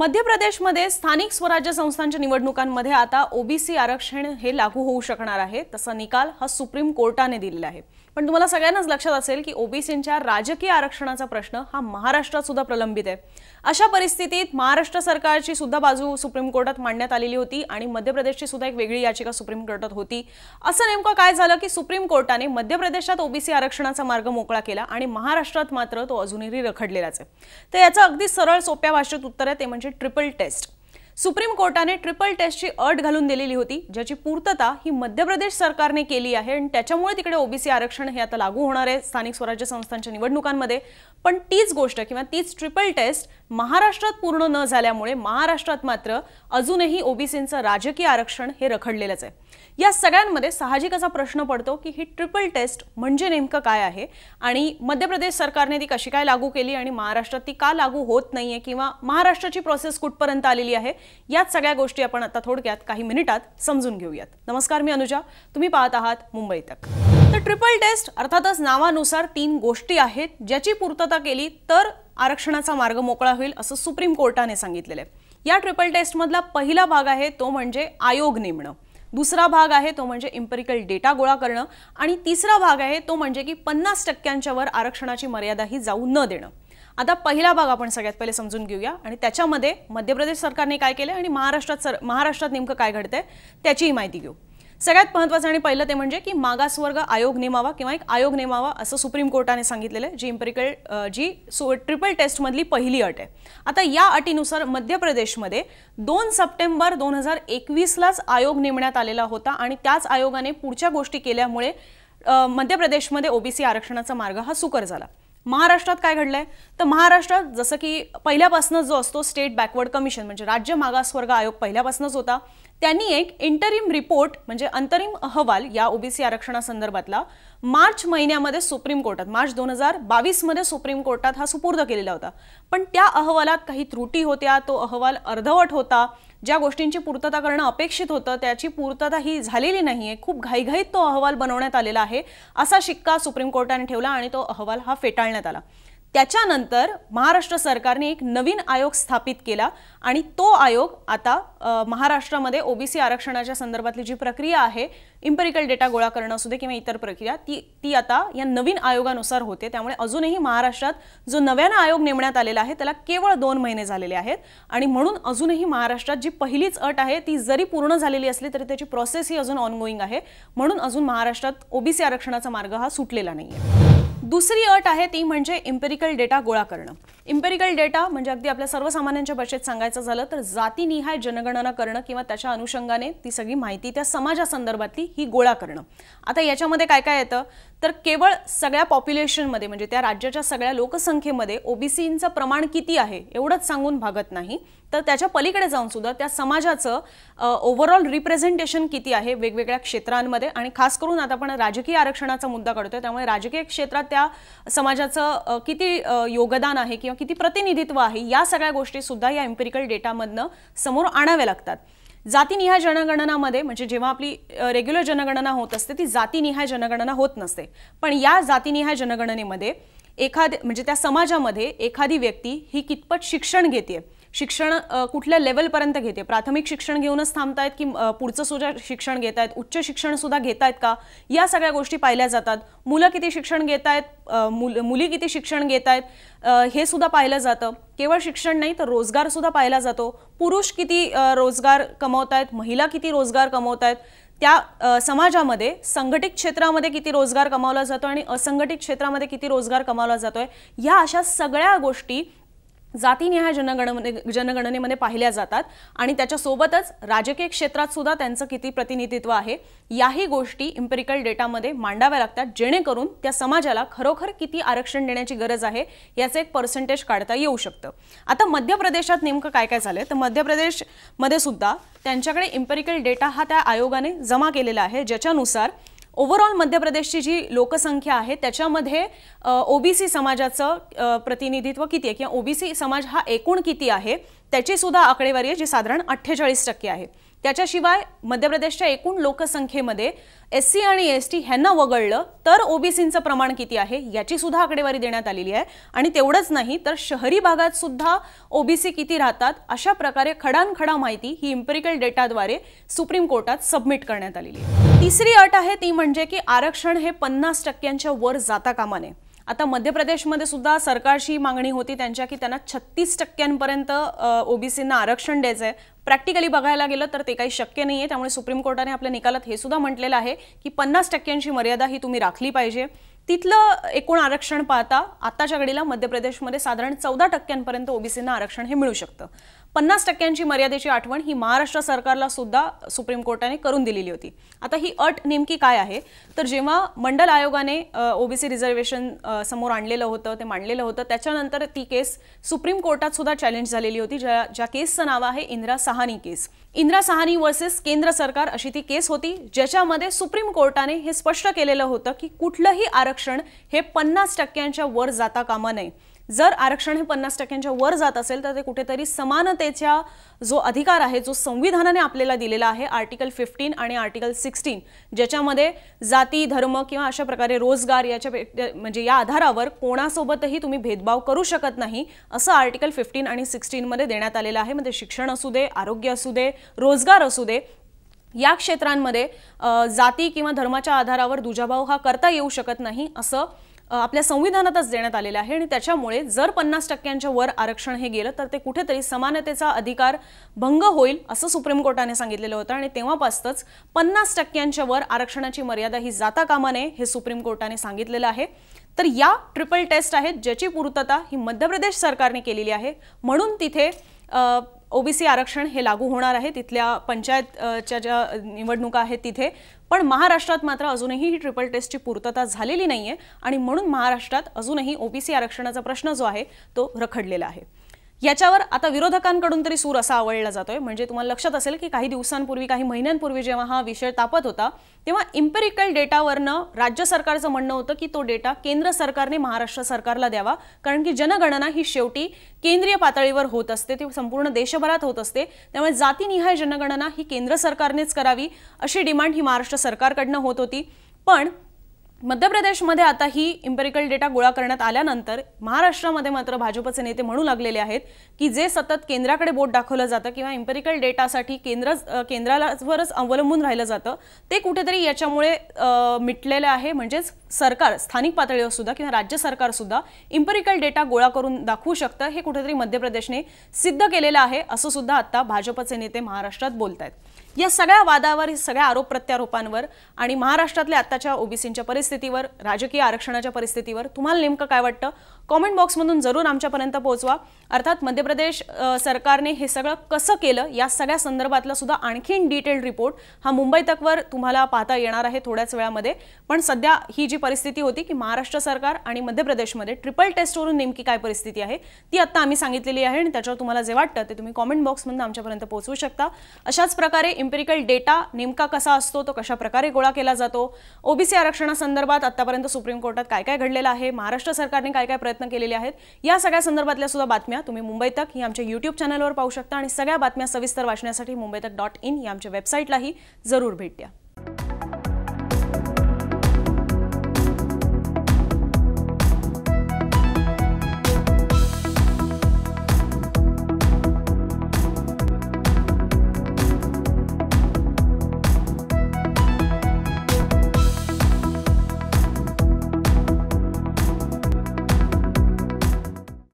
मध्य प्रदेशमध्ये स्थानिक स्वराज्य संस्थांच्या निवडणुकांमध्ये आता ओबीसी आरक्षण हे लागू होऊ शकणार आहे तसा निकाल हा सुप्रीम कोर्टाने दिलेला आहे पण तुम्हाला सगळ्यांनाच लक्षात असेल की ओबीसींच्या राजकीय आरक्षणाचा प्रश्न हा महाराष्ट्रात सुद्धा प्रलंबित आहे अशा परिस्थितीत महाराष्ट्र सरकारची सुद्धा बाजू सुप्रीम कोर्टात मांडण्यात आलेली होती आणि मध्य प्रदेशची सुद्धा एक वेगळी याचिका सुप्रीम कोर्टात होती असं नेमकं काय झालं की सुप्रीम कोर्टाने मध्य प्रदेशात ओबीसी आरक्षणाचा मार्ग मोकळा केला आणि महाराष्ट्रात मात्र तो अजूनही रखडलेलाच आहे तर याचं अगदी सरळ सोप्या भाषेत उत्तर आहे ते म्हणजे ट्रिपल टेस्ट सुप्रीम कोर्टाने ट्रिपल टेस्टची अट घालून दिलेली होती ज्याची पूर्तता ही मध्य प्रदेश सरकारने केली आहे आणि त्याच्यामुळे तिकडे ओबीसी आरक्षण हे आता लागू होणार आहे स्थानिक स्वराज्य संस्थांच्या निवडणुकांमध्ये पण तीच गोष्ट किंवा तीच ट्रिपल टेस्ट महाराष्ट्रात पूर्ण न झाल्यामुळे महाराष्ट्रात मात्र अजूनही ओबीसींचं राजकीय आरक्षण हे रखडलेलंच आहे या सगळ्यांमध्ये साहजिक असा प्रश्न पडतो की ही ट्रिपल टेस्ट म्हणजे नेमकं काय आहे आणि मध्य प्रदेश सरकारने ती कशी काय लागू केली आणि महाराष्ट्रात ती का लागू होत नाहीये किंवा महाराष्ट्राची प्रोसेस कुठपर्यंत आलेली आहे याच सगळ्या गोष्टी आपण आता थोडक्यात काही मिनिटात समजून घेऊयात नमस्कार मी अनुजा तुम्ही पाहत आहात मुंबई तक तर ट्रिपल टेस्ट अर्थातच नावानुसार तीन गोष्टी आहेत ज्याची पूर्तता केली तर आरक्षणाचा मार्ग मोकळा होईल असं सुप्रीम कोर्टाने सांगितलेलं आहे या ट्रिपल टेस्टमधला पहिला भाग आहे तो म्हणजे आयोग नेमणं दुसरा भाग आहे तो म्हणजे इम्पेरिकल डेटा गोळा करणं आणि तिसरा भाग आहे तो म्हणजे की पन्नास टक्क्यांच्या वर आरक्षणाची मर्यादा ही जाऊ न देणं आता पहिला भाग आपण सगळ्यात पहिले समजून घेऊया आणि त्याच्यामध्ये मध्य प्रदेश सरकारने काय केलं आणि महाराष्ट्रात सर महाराष्ट्रात नेमकं काय घडतंय त्याचीही माहिती घेऊ सगळ्यात महत्वाचं आणि पहिलं ते म्हणजे की मागासवर्ग आयोग नेमावा किंवा एक आयोग नेमावा असं सुप्रीम कोर्टाने सांगितलेलं आहे जी इम्पेरिकल जी सो ट्रिपल टेस्टमधली पहिली अट आहे आता या अटीनुसार मध्य प्रदेशमध्ये दोन सप्टेंबर दोन हजार एकवीसलाच आयोग नेमण्यात आलेला होता आणि त्याच आयोगाने पुढच्या गोष्टी केल्यामुळे मध्य प्रदेशमध्ये ओबीसी आरक्षणाचा मार्ग हा सुकर झाला महाराष्ट्रात काय घडलंय तर महाराष्ट्रात जसं की पहिल्यापासूनच जो असतो स्टेट बॅकवर्ड कमिशन म्हणजे राज्य मागासवर्ग आयोग पहिल्यापासूनच होता त्यांनी एक इंटरिम रिपोर्ट म्हणजे अंतरिम अहवाल या ओबीसी आरक्षणासंदर्भातला मार्च महिन्यामध्ये सुप्रीम कोर्टात मार्च दोन हजार बावीसमध्ये सुप्रीम कोर्टात हा सुपूर्द केलेला होता पण त्या अहवालात काही त्रुटी होत्या तो अहवाल अर्धवट होता ज्या गोष्टींची पूर्तता करणं अपेक्षित होतं त्याची पूर्तता ही झालेली नाही आहे खूप घाईघाईत तो अहवाल बनवण्यात आलेला आहे असा शिक्का सुप्रीम कोर्टाने ठेवला आणि तो अहवाल हा फेटाळण्यात आला त्याच्यानंतर महाराष्ट्र सरकारने एक नवीन आयोग स्थापित केला आणि तो आयोग आता महाराष्ट्रामध्ये ओबीसी आरक्षणाच्या संदर्भातली जी प्रक्रिया आहे इम्पेरिकल डेटा गोळा करणं असू दे किंवा इतर प्रक्रिया ती ती आता या नवीन आयोगानुसार होते त्यामुळे अजूनही महाराष्ट्रात जो नव्यानं आयोग नेमण्यात आलेला आहे त्याला केवळ दोन महिने झालेले आहेत आणि म्हणून अजूनही महाराष्ट्रात जी पहिलीच अट आहे ती जरी पूर्ण झालेली असली तरी त्याची प्रोसेस ही अजून ऑनगोईंग आहे म्हणून अजून महाराष्ट्रात ओबीसी आरक्षणाचा मार्ग हा सुटलेला नाही आहे दुसरी अट आहे ती म्हणजे इम्पेरिकल डेटा गोळा करणं इम्पेरिकल डेटा म्हणजे अगदी आपल्या सर्वसामान्यांच्या भाषेत सांगायचं झालं तर जातीनिहाय जनगणना करणं किंवा त्याच्या अनुषंगाने ती सगळी माहिती त्या समाजासंदर्भातली ही गोळा करणं आता याच्यामध्ये काय काय येतं तर केवळ सगळ्या पॉप्युलेशनमध्ये म्हणजे त्या राज्याच्या सगळ्या लोकसंख्येमध्ये ओबीसीचं प्रमाण किती आहे एवढंच सांगून भागत नाही तर त्याच्या पलीकडे जाऊन सुद्धा त्या समाजाचं ओव्हरऑल रिप्रेझेंटेशन किती आहे वेगवेगळ्या क्षेत्रांमध्ये आणि खास करून आता आपण राजकीय आरक्षणाचा मुद्दा काढतोय त्यामुळे राजकीय क्षेत्रात त्या समाजाचं किती योगदान आहे किंवा किती प्रतिनिधित्व आहे या सगळ्या गोष्टी सुद्धा या एम्पिरिकल डेटामधनं समोर आणाव्या लागतात जातीनिहाय जनगणनामध्ये म्हणजे जेव्हा आपली रेग्युलर जनगणना होत असते ती जातीनिहाय जनगणना होत नसते पण या जातीनिहाय जनगणनेमध्ये एखाद म्हणजे त्या समाजामध्ये एखादी व्यक्ती ही कितपत शिक्षण घेते शिक्षण कुठल्या लेवलपर्यंत घेते प्राथमिक शिक्षण घेऊनच थांबतायत की पुढचं सुद्धा शिक्षण घेत आहेत उच्च शिक्षण सुद्धा घेत आहेत का या सगळ्या गोष्टी पाहिल्या जातात मुलं किती शिक्षण घेत आहेत मुली किती शिक्षण घेत आहेत हे सुद्धा पाहिलं जातं केवळ शिक्षण नाही तर रोजगारसुद्धा पाहिला जातो पुरुष किती रोजगार कमवत आहेत महिला किती रोजगार कमवत आहेत त्या समाजामध्ये संघटित क्षेत्रामध्ये किती रोजगार कमावला जातो आणि असंघटित क्षेत्रामध्ये किती रोजगार कमावला जातोय ह्या अशा सगळ्या गोष्टी जातीनिहाय जनगण जनगणनेमध्ये पाहिल्या जातात आणि त्याच्यासोबतच राजकीय क्षेत्रात सुद्धा त्यांचं किती प्रतिनिधित्व आहे याही गोष्टी इम्पेरिकल डेटामध्ये मांडाव्या लागतात जेणेकरून त्या समाजाला खरोखर किती आरक्षण देण्याची गरज आहे याचं एक पर्सेंटेज काढता येऊ शकतं आता मध्य प्रदेशात नेमकं काय काय झालं तर मध्य प्रदेशमध्ये सुद्धा त्यांच्याकडे इम्पेरिकल डेटा हा त्या आयोगाने जमा केलेला आहे ज्याच्यानुसार ओव्हरऑल मध्य प्रदेशची जी लोकसंख्या आहे त्याच्यामध्ये ओबीसी समाजाचं प्रतिनिधित्व किती आहे किंवा ओबीसी समाज हा एकूण किती आहे त्याची सुद्धा आकडेवारी आहे जी साधारण अठ्ठेचाळीस टक्के आहे त्याच्याशिवाय मध्य प्रदेशच्या एकूण लोकसंख्येमध्ये एस सी आणि एस टी ह्यांना वगळलं तर ओबीसींचं प्रमाण किती आहे याची सुद्धा आकडेवारी देण्यात आलेली आहे आणि तेवढंच नाही तर शहरी भागात सुद्धा ओबीसी किती राहतात अशा प्रकारे खडानखडा माहिती ही इम्पेरिकल डेटाद्वारे सुप्रीम कोर्टात सबमिट करण्यात आलेली आहे तिसरी अट आहे ती म्हणजे की आरक्षण हे पन्नास टक्क्यांच्या वर जाता कामा नये आता मध्य प्रदेशमध्ये सुद्धा सरकारची मागणी होती त्यांच्या की त्यांना छत्तीस टक्क्यांपर्यंत ओबीसींना आरक्षण द्यायचं आहे प्रॅक्टिकली बघायला गेलं तर ते काही शक्य नाहीये त्यामुळे सुप्रीम कोर्टाने आपल्या निकालात हे सुद्धा म्हटलेलं आहे की पन्नास टक्क्यांची मर्यादा ही तुम्ही राखली पाहिजे तिथलं एकूण आरक्षण पाहता आताच्या घडीला मध्य प्रदेशमध्ये साधारण चौदा टक्क्यांपर्यंत ओबीसींना आरक्षण हे मिळू शकतं पन्नास टक्क्यांची मर्यादेची आठवण ही महाराष्ट्र सरकारला सुद्धा सुप्रीम कोर्टाने करून दिलेली होती आता ही अट नेमकी काय आहे तर जेव्हा मंडल आयोगाने ओबीसी रिझर्वेशन समोर आणलेलं होतं ते मांडलेलं होतं त्याच्यानंतर ती केस सुप्रीम कोर्टात सुद्धा चॅलेंज झालेली होती ज्या ज्या केसचं नाव आहे इंदिरा सहानी केस इंदिरा सहानी वर्सेस केंद्र सरकार अशी ती केस होती ज्याच्यामध्ये सुप्रीम कोर्टाने हे स्पष्ट केलेलं होतं की कुठलंही आरक्षण हे पन्नास टक्क्यांच्या वर जाता कामा नये जर आरक्षण हे पन्नास टक्क्यांच्या वर जात असेल तर ते कुठेतरी समानतेच्या जो अधिकार आहे जो संविधानाने आपल्याला दिलेला आहे आर्टिकल फिफ्टीन आणि आर्टिकल सिक्स्टीन ज्याच्यामध्ये जाती धर्म किंवा अशा प्रकारे रोजगार याच्या म्हणजे या आधारावर कोणासोबतही तुम्ही भेदभाव करू शकत नाही असं आर्टिकल फिफ्टीन आणि सिक्स्टीनमध्ये देण्यात आलेलं आहे म्हणजे शिक्षण असू दे आरोग्य असू दे रोजगार असू दे या क्षेत्रांमध्ये जाती किंवा धर्माच्या आधारावर दुजाभाव हा करता येऊ शकत नाही असं आपल्या संविधानातच देण्यात आलेलं आहे आणि त्याच्यामुळे जर पन्नास टक्क्यांच्या वर आरक्षण हे गेलं तर ते कुठेतरी समानतेचा अधिकार भंग होईल असं सुप्रीम कोर्टाने सांगितलेलं होतं आणि तेव्हापासूनच पन्नास टक्क्यांच्या वर आरक्षणाची मर्यादा ही जाता कामा नये हे सुप्रीम कोर्टाने सांगितलेलं आहे तर या ट्रिपल टेस्ट आहेत ज्याची पूर्तता ही मध्य प्रदेश सरकारने केलेली आहे म्हणून तिथे ओबीसी आरक्षण हे लागू होणार आहे तिथल्या पंचायतच्या ज्या निवडणुका आहेत तिथे पण महाराष्ट्रात मात्र अजूनही ही ट्रिपल टेस्टची पूर्तता झालेली नाही आहे आणि म्हणून महाराष्ट्रात अजूनही ओबीसी आरक्षणाचा प्रश्न जो आहे तो रखडलेला आहे याच्यावर आता विरोधकांकडून तरी सूर असा आवडला जातोय म्हणजे तुम्हाला लक्षात असेल की काही दिवसांपूर्वी काही महिन्यांपूर्वी जेव्हा हा विषय तापत होता तेव्हा इम्पेरिकल डेटावरनं राज्य सरकारचं म्हणणं होतं की तो डेटा केंद्र सरकारने महाराष्ट्र सरकारला द्यावा कारण की जनगणना ही शेवटी केंद्रीय पातळीवर होत असते ती संपूर्ण देशभरात होत असते त्यामुळे जातीनिहाय जनगणना ही केंद्र सरकारनेच करावी अशी डिमांड ही महाराष्ट्र सरकारकडनं होत होती पण मध्य प्रदेशमध्ये आता ही इम्पेरिकल डेटा गोळा करण्यात आल्यानंतर महाराष्ट्रामध्ये मात्र भाजपचे नेते म्हणू लागलेले आहेत की जे सतत केंद्राकडे बोट दाखवलं जातं किंवा इम्पेरिकल डेटासाठी केंद्र केंद्रावरच अवलंबून राहिलं जातं ते कुठेतरी याच्यामुळे मिटलेलं आहे म्हणजेच सरकार स्थानिक पातळीवर सुद्धा किंवा राज्य सरकार सुद्धा इम्पेरिकल डेटा गोळा करून दाखवू शकतं हे कुठेतरी मध्य प्रदेशने सिद्ध केलेलं आहे असं सुद्धा आता भाजपचे नेते महाराष्ट्रात बोलत आहेत या सगळ्या वादावर सगळ्या आरोप प्रत्यारोपांवर आणि महाराष्ट्रातल्या आत्ताच्या ओबीसींच्या परिस्थितीवर राजकीय आरक्षणाच्या परिस्थितीवर तुम्हाला नेमकं काय वाटतं कॉमेंट बॉक्समधून जरूर आमच्यापर्यंत पोहोचवा अर्थात मध्य प्रदेश सरकारने हे सगळं कसं केलं या सगळ्या संदर्भातला सुद्धा आणखीन डिटेल्ड रिपोर्ट हा मुंबई तकवर तुम्हाला पाहता येणार आहे थोड्याच वेळामध्ये पण सध्या ही जी परिस्थिती होती की महाराष्ट्र सरकार आणि मध्य प्रदेशमध्ये ट्रिपल टेस्टवरून नेमकी काय परिस्थिती आहे ती आत्ता आम्ही सांगितलेली आहे आणि त्याच्यावर तुम्हाला जे वाटतं ते तुम्ही कॉमेंट बॉक्समधून आमच्यापर्यंत पोहोचवू शकता अशाच प्रकारे इम्पेरिकल डेटा नेमका कसा असतो तो कशा प्रकारे गोळा केला जातो ओबीसी आरक्षणासंदर्भात आतापर्यंत सुप्रीम कोर्टात काय काय घडलेलं आहे महाराष्ट्र सरकारने काय काय प्रयत्न केलेले आहेत या सगळ्या संदर्भातल्या सुद्धा बातम्या तुम्ही मुंबई तक ही आमच्या युट्यूब चॅनलवर पाहू शकता आणि सगळ्या बातम्या सविस्तर वाचण्यासाठी मुंबई तक डॉट इन या आमच्या वेबसाईटलाही जरूर भेट द्या